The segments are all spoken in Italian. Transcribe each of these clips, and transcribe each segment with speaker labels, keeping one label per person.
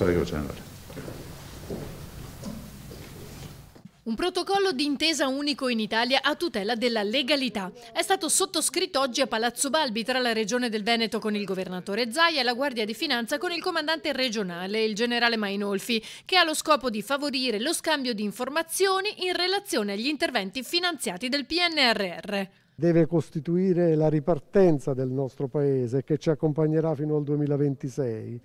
Speaker 1: Prego, Generale.
Speaker 2: Un protocollo d'intesa unico in Italia a tutela della legalità è stato sottoscritto oggi a Palazzo Balbi tra la Regione del Veneto con il Governatore Zaia e la Guardia di Finanza con il Comandante regionale, il Generale Mainolfi, che ha lo scopo di favorire lo scambio di informazioni in relazione agli interventi finanziati del PNRR
Speaker 1: deve costituire la ripartenza del nostro Paese che ci accompagnerà fino al 2026.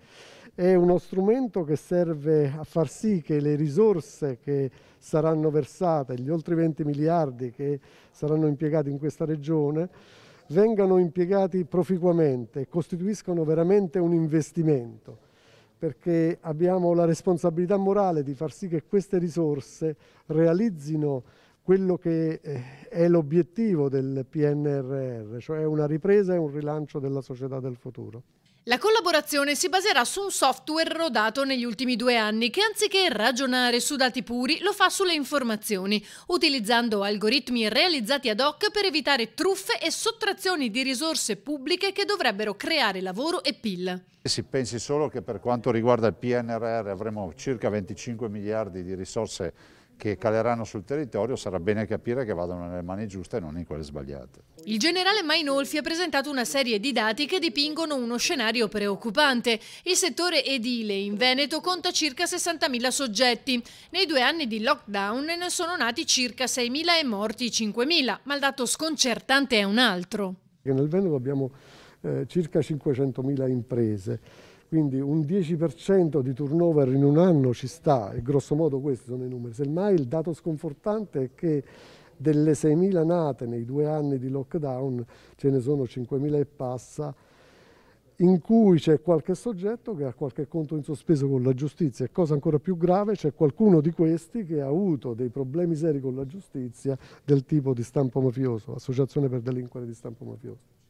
Speaker 1: È uno strumento che serve a far sì che le risorse che saranno versate, gli oltre 20 miliardi che saranno impiegati in questa regione, vengano impiegati proficuamente e costituiscono veramente un investimento perché abbiamo la responsabilità morale di far sì che queste risorse realizzino quello che eh, è l'obiettivo del PNRR, cioè una ripresa e un rilancio della società del futuro.
Speaker 2: La collaborazione si baserà su un software rodato negli ultimi due anni che anziché ragionare su dati puri lo fa sulle informazioni, utilizzando algoritmi realizzati ad hoc per evitare truffe e sottrazioni di risorse pubbliche che dovrebbero creare lavoro e PIL.
Speaker 1: Si pensi solo che per quanto riguarda il PNRR avremo circa 25 miliardi di risorse che caleranno sul territorio sarà bene capire che vadano nelle mani giuste e non in quelle sbagliate.
Speaker 2: Il generale Mainolfi ha presentato una serie di dati che dipingono uno scenario preoccupante. Il settore edile in Veneto conta circa 60.000 soggetti. Nei due anni di lockdown ne sono nati circa 6.000 e morti 5.000, ma il dato sconcertante è un altro.
Speaker 1: Nel Veneto abbiamo eh, circa 500.000 imprese quindi un 10% di turnover in un anno ci sta, e grosso modo questi sono i numeri. Semmai il dato sconfortante è che delle 6.000 nate nei due anni di lockdown ce ne sono 5.000 e passa, in cui c'è qualche soggetto che ha qualche conto in sospeso con la giustizia e cosa ancora più grave c'è qualcuno di questi che ha avuto dei problemi seri con la giustizia del tipo di stampo mafioso, associazione per delinquere di stampo mafioso.